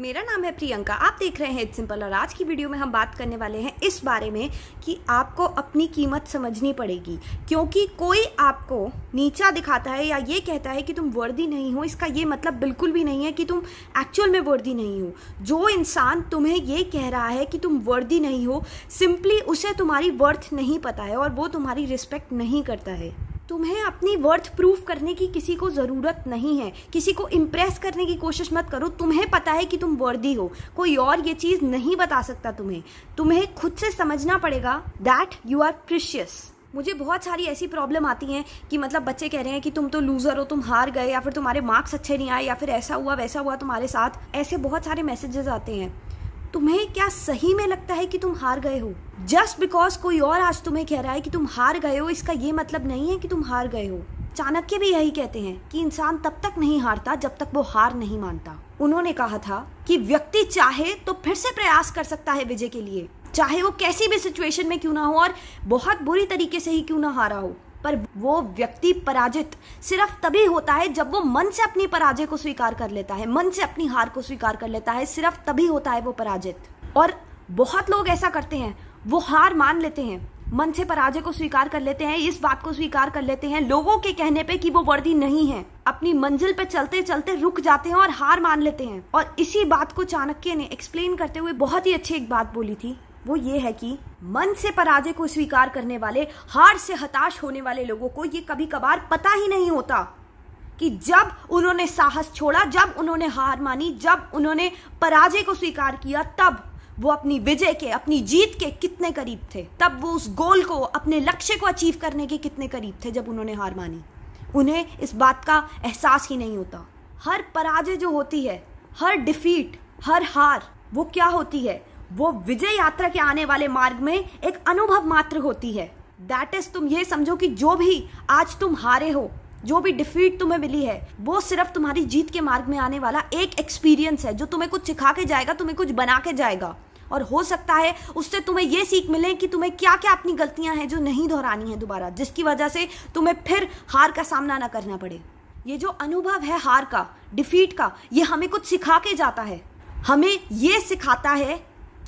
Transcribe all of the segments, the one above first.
मेरा नाम है प्रियंका आप देख रहे हैं इट सिंपल और आज की वीडियो में हम बात करने वाले हैं इस बारे में कि आपको अपनी कीमत समझनी पड़ेगी क्योंकि कोई आपको नीचा दिखाता है या ये कहता है कि तुम वर्दी नहीं हो इसका ये मतलब बिल्कुल भी नहीं है कि तुम एक्चुअल में वर्दी नहीं हो जो इंसान तुम्हें ये कह रहा है कि तुम वर्दी नहीं हो सिंपली उसे तुम्हारी वर्थ नहीं पता है और वो तुम्हारी रिस्पेक्ट नहीं करता है तुम्हें अपनी वर्थ प्रूफ करने की किसी को ज़रूरत नहीं है किसी को इम्प्रेस करने की कोशिश मत करो तुम्हें पता है कि तुम वर्दी हो कोई और ये चीज़ नहीं बता सकता तुम्हें तुम्हें खुद से समझना पड़ेगा दैट यू आर क्रिशियस मुझे बहुत सारी ऐसी प्रॉब्लम आती हैं कि मतलब बच्चे कह रहे हैं कि तुम तो लूज़र हो तुम हार गए या फिर तुम्हारे मार्क्स अच्छे नहीं आए या फिर ऐसा हुआ वैसा हुआ तुम्हारे साथ ऐसे बहुत सारे मैसेजेस आते हैं तुम्हें क्या सही में लगता है कि तुम हार गए हो जस्ट बिकॉज कोई और आज तुम्हें कह रहा है कि तुम हार गए हो इसका ये मतलब नहीं है कि तुम हार गए हो चाणक्य भी यही कहते हैं कि इंसान तब तक नहीं हारता जब तक वो हार नहीं मानता उन्होंने कहा था कि व्यक्ति चाहे तो फिर से प्रयास कर सकता है विजय के लिए चाहे वो कैसी भी सिचुएशन में क्यों ना हो और बहुत बुरी तरीके से ही क्यों ना हारा हो पर वो व्यक्ति पराजित सिर्फ तभी होता है जब वो मन से अपनी पराजय को स्वीकार कर लेता है मन से अपनी हार को स्वीकार कर लेता है सिर्फ तभी होता है वो पराजित और बहुत लोग ऐसा करते हैं वो हार मान लेते हैं मन से पराजय को स्वीकार कर लेते हैं इस बात को स्वीकार कर लेते हैं लोगों के कहने पे कि वो वर्दी नहीं है अपनी मंजिल पे चलते चलते रुक जाते हैं और हार मान लेते हैं और इसी बात को चाणक्य ने एक्सप्लेन करते हुए बहुत ही अच्छी एक बात बोली थी वो ये है कि मन से पराजय को स्वीकार करने वाले हार से हताश होने वाले लोगों को ये कभी कभार पता ही नहीं होता कि जब उन्होंने साहस छोड़ा जब उन्होंने हार मानी जब उन्होंने पराजय को स्वीकार किया तब वो अपनी विजय के अपनी जीत के कितने करीब थे तब वो उस गोल को अपने लक्ष्य को अचीव करने के कितने करीब थे जब उन्होंने हार मानी उन्हें इस बात का एहसास ही नहीं होता हर पराजय जो होती है हर डिफीट हर हार वो क्या होती है वो विजय यात्रा के आने वाले मार्ग में एक अनुभव मात्र होती है दैट इज तुम ये समझो कि जो भी आज तुम हारे हो जो भी डिफीट तुम्हें मिली है वो सिर्फ तुम्हारी जीत के मार्ग में आने वाला एक एक्सपीरियंस है जो तुम्हें कुछ सिखा के जाएगा तुम्हें कुछ बना के जाएगा और हो सकता है उससे तुम्हें ये सीख मिले कि तुम्हें क्या क्या अपनी गलतियां हैं जो नहीं दोहरानी है दोबारा जिसकी वजह से तुम्हें फिर हार का सामना ना करना पड़े ये जो अनुभव है हार का डिफीट का ये हमें कुछ सिखा के जाता है हमें ये सिखाता है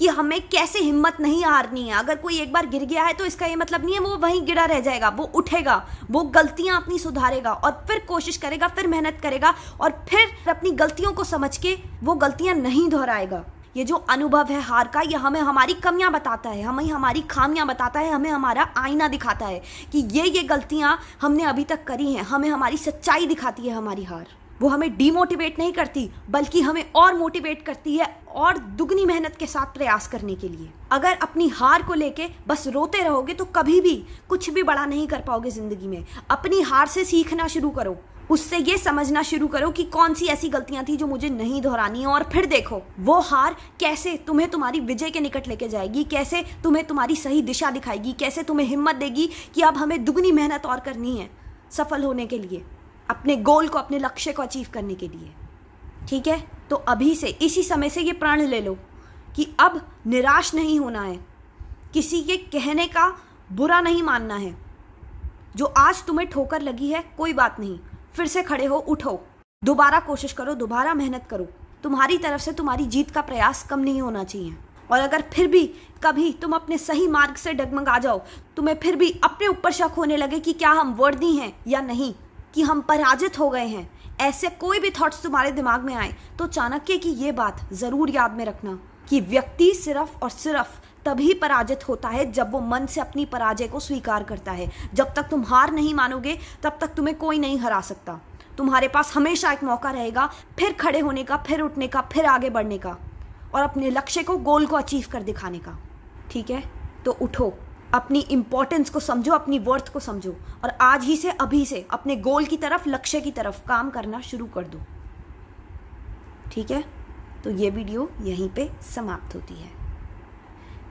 कि हमें कैसे हिम्मत नहीं हारनी है अगर कोई एक बार गिर गया है तो इसका ये मतलब नहीं है वो वहीं गिरा रह जाएगा वो उठेगा वो गलतियां अपनी सुधारेगा और फिर कोशिश करेगा फिर मेहनत करेगा और फिर अपनी गलतियों को समझ के वो गलतियां नहीं दोहराएगा ये जो अनुभव है हार का ये हमें हमारी कमियां बताता है हमें हमारी खामियां बताता है हमें हमारा आईना दिखाता है कि ये ये गलतियां हमने अभी तक करी हैं हमें हमारी सच्चाई दिखाती है हमारी हार वो हमें डीमोटिवेट नहीं करती बल्कि हमें और मोटिवेट करती है और दुगनी मेहनत के साथ प्रयास करने के लिए अगर अपनी हार को लेके बस रोते रहोगे तो कभी भी कुछ भी बड़ा नहीं कर पाओगे ज़िंदगी में अपनी हार से सीखना शुरू करो उससे ये समझना शुरू करो कि कौन सी ऐसी गलतियां थी जो मुझे नहीं दोहरानी और फिर देखो वो हार कैसे तुम्हें तुम्हारी विजय के निकट लेके जाएगी कैसे तुम्हें तुम्हारी सही दिशा दिखाएगी कैसे तुम्हें हिम्मत देगी कि अब हमें दुगनी मेहनत और करनी है सफल होने के लिए अपने गोल को अपने लक्ष्य को अचीव करने के लिए ठीक है तो अभी से इसी समय से ये प्रण ले लो कि अब निराश नहीं होना है किसी के कहने का बुरा नहीं मानना है जो आज तुम्हें ठोकर लगी है कोई बात नहीं फिर से खड़े हो उठो दोबारा कोशिश करो दोबारा मेहनत करो तुम्हारी तरफ से तुम्हारी जीत का प्रयास कम नहीं होना चाहिए और अगर फिर भी कभी तुम अपने सही मार्ग से डगमगा जाओ तुम्हें फिर भी अपने ऊपर शक होने लगे कि क्या हम वर्दी हैं या नहीं कि हम पराजित हो गए हैं ऐसे कोई भी थॉट्स तुम्हारे दिमाग में आए तो चाणक्य की ये बात ज़रूर याद में रखना कि व्यक्ति सिर्फ और सिर्फ तभी पराजित होता है जब वो मन से अपनी पराजय को स्वीकार करता है जब तक तुम हार नहीं मानोगे तब तक तुम्हें कोई नहीं हरा सकता तुम्हारे पास हमेशा एक मौका रहेगा फिर खड़े होने का फिर उठने का फिर आगे बढ़ने का और अपने लक्ष्य को गोल को अचीव कर दिखाने का ठीक है तो उठो अपनी इम्पोर्टेंस को समझो अपनी वर्थ को समझो और आज ही से अभी से अपने गोल की तरफ लक्ष्य की तरफ काम करना शुरू कर दो ठीक है तो ये वीडियो यहीं पे समाप्त होती है